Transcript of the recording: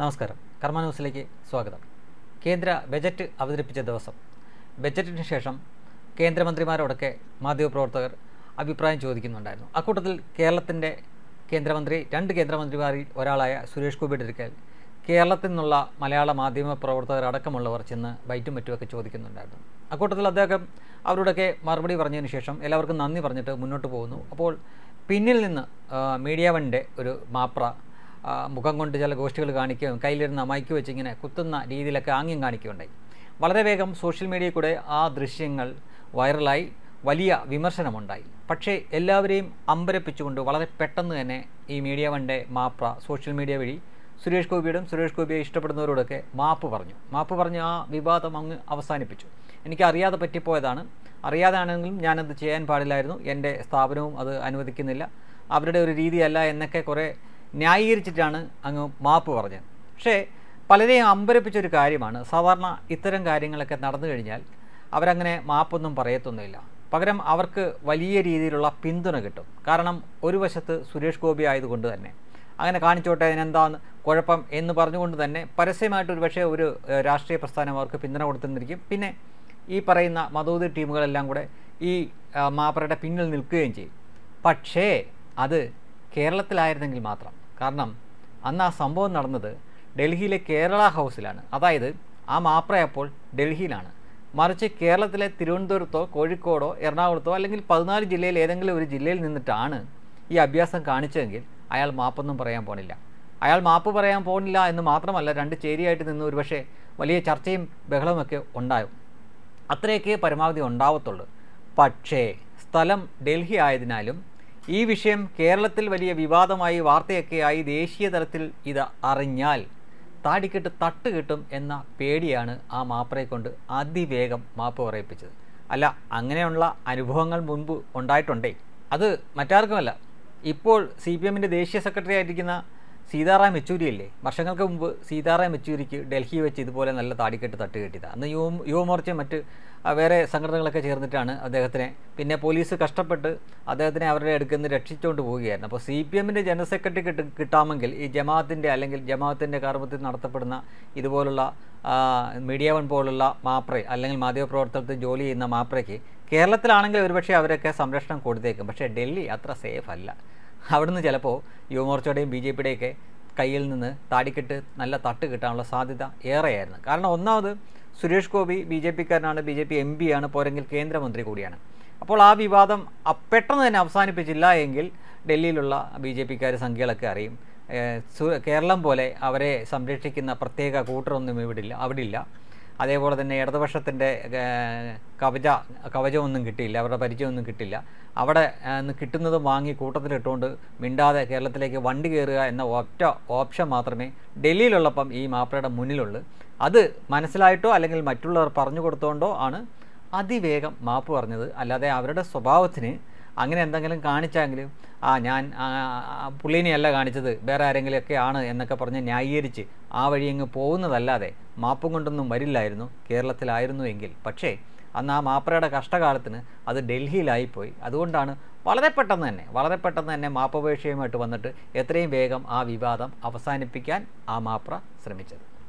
നമസ്കാരം കർമ്മ ന്യൂസിലേക്ക് സ്വാഗതം കേന്ദ്ര ബജറ്റ് അവതരിപ്പിച്ച ദിവസം ബജറ്റിന് ശേഷം കേന്ദ്രമന്ത്രിമാരോടൊക്കെ മാധ്യമപ്രവർത്തകർ അഭിപ്രായം ചോദിക്കുന്നുണ്ടായിരുന്നു അക്കൂട്ടത്തിൽ കേരളത്തിൻ്റെ കേന്ദ്രമന്ത്രി രണ്ട് കേന്ദ്രമന്ത്രിമാരിൽ ഒരാളായ സുരേഷ് ഗോപി ഒരിക്കൽ കേരളത്തിൽ നിന്നുള്ള മലയാള മാധ്യമ പ്രവർത്തകരടക്കമുള്ളവർ ചെന്ന് ബൈറ്റും മറ്റുമൊക്കെ ചോദിക്കുന്നുണ്ടായിരുന്നു അക്കൂട്ടത്തിൽ അദ്ദേഹം അവരോടൊക്കെ മറുപടി പറഞ്ഞതിന് ശേഷം എല്ലാവർക്കും നന്ദി പറഞ്ഞിട്ട് മുന്നോട്ട് പോകുന്നു അപ്പോൾ പിന്നിൽ നിന്ന് മീഡിയ വണ്ണിൻ്റെ ഒരു മാപ്ര മുഖം കൊണ്ട് ചില ഗോഷ്ഠികൾ കാണിക്കുകയും കയ്യിലിരുന്ന മൈക്ക് വെച്ചിങ്ങനെ കുത്തുന്ന രീതിയിലൊക്കെ ആംഗ്യം കാണിക്കുകയുണ്ടായി വളരെ വേഗം സോഷ്യൽ മീഡിയയിൽ കൂടെ ആ ദൃശ്യങ്ങൾ വൈറലായി വലിയ വിമർശനമുണ്ടായി പക്ഷേ എല്ലാവരെയും അമ്പരപ്പിച്ചുകൊണ്ട് വളരെ പെട്ടെന്ന് തന്നെ ഈ മീഡിയ വണ്ടെ മാപ്ര സോഷ്യൽ മീഡിയ വഴി സുരേഷ് ഗോപിയോടും സുരേഷ് ഗോപിയെ ഇഷ്ടപ്പെടുന്നവരോടൊക്കെ മാപ്പ് പറഞ്ഞു മാപ്പ് പറഞ്ഞ് ആ വിവാദം അങ്ങ് അവസാനിപ്പിച്ചു എനിക്ക് അറിയാതെ പറ്റിപ്പോയതാണ് അറിയാതാണെങ്കിലും ഞാനത് ചെയ്യാൻ പാടില്ലായിരുന്നു എൻ്റെ സ്ഥാപനവും അത് അനുവദിക്കുന്നില്ല അവരുടെ ഒരു രീതിയല്ല എന്നൊക്കെ കുറേ ന്യായീകരിച്ചിട്ടാണ് അങ്ങ് മാപ്പ് പറഞ്ഞത് പക്ഷേ പലരെയും അമ്പരപ്പിച്ച ഒരു കാര്യമാണ് സാധാരണ ഇത്തരം കാര്യങ്ങളൊക്കെ നടന്നു കഴിഞ്ഞാൽ അവരങ്ങനെ മാപ്പൊന്നും പറയത്തൊന്നുമില്ല പകരം അവർക്ക് വലിയ രീതിയിലുള്ള പിന്തുണ കിട്ടും കാരണം ഒരു വശത്ത് സുരേഷ് ഗോപി ആയതുകൊണ്ട് തന്നെ അങ്ങനെ കാണിച്ചോട്ടെ അതിനെന്താന്ന് കുഴപ്പം എന്ന് പറഞ്ഞുകൊണ്ട് തന്നെ പരസ്യമായിട്ട് ഒരു പക്ഷേ ഒരു രാഷ്ട്രീയ പ്രസ്ഥാനം അവർക്ക് പിന്തുണ കൊടുത്തിരിക്കും പിന്നെ ഈ പറയുന്ന മതോദി ടീമുകളെല്ലാം കൂടെ ഈ മാപ്പറയുടെ പിന്നിൽ നിൽക്കുകയും ചെയ്യും പക്ഷേ അത് കേരളത്തിലായിരുന്നെങ്കിൽ മാത്രം കാരണം അന്ന് ആ സംഭവം നടന്നത് ഡൽഹിയിലെ കേരള ഹൗസിലാണ് അതായത് ആ അപ്പോൾ ഡൽഹിയിലാണ് മറിച്ച് കേരളത്തിലെ തിരുവനന്തപുരത്തോ കോഴിക്കോടോ എറണാകുളത്തോ അല്ലെങ്കിൽ പതിനാല് ജില്ലയിൽ ഏതെങ്കിലും ഒരു ജില്ലയിൽ നിന്നിട്ടാണ് ഈ അഭ്യാസം കാണിച്ചതെങ്കിൽ അയാൾ മാപ്പൊന്നും പറയാൻ പോണില്ല അയാൾ മാപ്പ് പറയാൻ പോണില്ല എന്ന് മാത്രമല്ല രണ്ട് ചേരിയായിട്ട് നിന്ന് ഒരുപക്ഷെ വലിയ ചർച്ചയും ബഹളമൊക്കെ ഉണ്ടാകും അത്രയൊക്കെ പരമാവധി ഉണ്ടാവത്തുള്ളൂ പക്ഷേ സ്ഥലം ഡൽഹി ആയതിനാലും ഈ വിഷയം കേരളത്തിൽ വലിയ വിവാദമായി വാർത്തയൊക്കെയായി ദേശീയ തലത്തിൽ ഇത് അറിഞ്ഞാൽ താടിക്കെട്ട് തട്ട് കിട്ടും എന്ന പേടിയാണ് ആ മാപ്പറയെ കൊണ്ട് അതിവേഗം മാപ്പ് പറയിപ്പിച്ചത് അല്ല അങ്ങനെയുള്ള അനുഭവങ്ങൾ മുൻപ് ഉണ്ടായിട്ടുണ്ടേ അത് മറ്റാർക്കുമല്ല ഇപ്പോൾ സി പി എമ്മിൻ്റെ ദേശീയ സെക്രട്ടറി ആയിരിക്കുന്ന സീതാറാം യെച്ചൂരിയല്ലേ വർഷങ്ങൾക്ക് മുമ്പ് സീതാറാം യെച്ചൂരിക്ക് ഡൽഹി വെച്ച് ഇതുപോലെ നല്ല താടിക്കെട്ട് തട്ട് കിട്ടിയത് അന്ന് യുവ യുവമോർച്ച മറ്റ് വേറെ സംഘടനകളൊക്കെ ചേർന്നിട്ടാണ് അദ്ദേഹത്തിനെ പിന്നെ പോലീസ് കഷ്ടപ്പെട്ട് അദ്ദേഹത്തിനെ അവരുടെ അടുക്കിൽ നിന്ന് രക്ഷിച്ചുകൊണ്ട് പോവുകയായിരുന്നു അപ്പോൾ സി പി എമ്മിൻ്റെ ജനറൽ സെക്രട്ടറി കിട്ടാമെങ്കിൽ ഈ ജമാഅത്തിൻ്റെ അല്ലെങ്കിൽ ജമാഅത്തിൻ്റെ കർമ്മത്തിൽ നടത്തപ്പെടുന്ന ഇതുപോലുള്ള മീഡിയ വൺ പോലുള്ള മാപ്രെ അല്ലെങ്കിൽ മാധ്യമപ്രവർത്തനത്തിൽ ജോലി ചെയ്യുന്ന മാപ്രയ്ക്ക് കേരളത്തിലാണെങ്കിൽ ഒരുപക്ഷെ അവരൊക്കെ സംരക്ഷണം കൊടുത്തേക്കും പക്ഷേ ഡൽഹി അത്ര സേഫ് അല്ല അവിടുന്ന് ചിലപ്പോൾ യുവമോർച്ചയുടെയും ബി ജെ പിയുടെയൊക്കെ കയ്യിൽ നിന്ന് താടിക്കെട്ട് നല്ല തട്ട് കിട്ടാനുള്ള സാധ്യത ഏറെയായിരുന്നു കാരണം ഒന്നാമത് സുരേഷ് ഗോപി ബി ജെ പിക്കാരനാണ് ബി ജെ പി എം പിയാണ് പോരെങ്കിൽ കേന്ദ്രമന്ത്രി കൂടിയാണ് അപ്പോൾ ആ വിവാദം പെട്ടെന്ന് തന്നെ അവസാനിപ്പിച്ചില്ല എങ്കിൽ ഡൽഹിയിലുള്ള ബി ജെ പിക്കാർ സംഖ്യകളൊക്കെ അറിയും കേരളം പോലെ അവരെ സംരക്ഷിക്കുന്ന പ്രത്യേക കൂട്ടറൊന്നും ഇവിടില്ല അവിടില്ല അതേപോലെ തന്നെ ഇടതുപക്ഷത്തിൻ്റെ കവച കവചമൊന്നും കിട്ടിയില്ല അവരുടെ പരിചയമൊന്നും കിട്ടില്ല അവിടെ നിന്ന് കിട്ടുന്നതും വാങ്ങി കൂട്ടത്തിലിട്ടുകൊണ്ട് മിണ്ടാതെ കേരളത്തിലേക്ക് വണ്ടി കയറുക എന്ന ഒറ്റ ഓപ്ഷൻ മാത്രമേ ഡൽഹിയിലുള്ളപ്പം ഈ മാപ്പിളയുടെ മുന്നിലുള്ളൂ അത് മനസ്സിലായിട്ടോ അല്ലെങ്കിൽ മറ്റുള്ളവർ പറഞ്ഞു കൊടുത്തുകൊണ്ടോ ആണ് അതിവേഗം മാപ്പ് പറഞ്ഞത് അല്ലാതെ അവരുടെ സ്വഭാവത്തിന് അങ്ങനെ എന്തെങ്കിലും കാണിച്ചെങ്കിൽ ആ ഞാൻ പുള്ളീനെയല്ല കാണിച്ചത് വേറെ ആരെങ്കിലുമൊക്കെ ആണ് എന്നൊക്കെ പറഞ്ഞ് ന്യായീകരിച്ച് ആ വഴി അങ്ങ് പോകുന്നതല്ലാതെ മാപ്പും കൊണ്ടൊന്നും വരില്ലായിരുന്നു കേരളത്തിലായിരുന്നു എങ്കിൽ പക്ഷേ അന്ന് ആ മാപ്പറയുടെ കഷ്ടകാലത്തിന് അത് ഡൽഹിയിലായിപ്പോയി അതുകൊണ്ടാണ് വളരെ പെട്ടെന്ന് തന്നെ വളരെ പെട്ടെന്ന് തന്നെ മാപ്പപേക്ഷയുമായിട്ട് വന്നിട്ട് എത്രയും വേഗം ആ വിവാദം അവസാനിപ്പിക്കാൻ ആ മാപ്ര ശ്രമിച്ചത്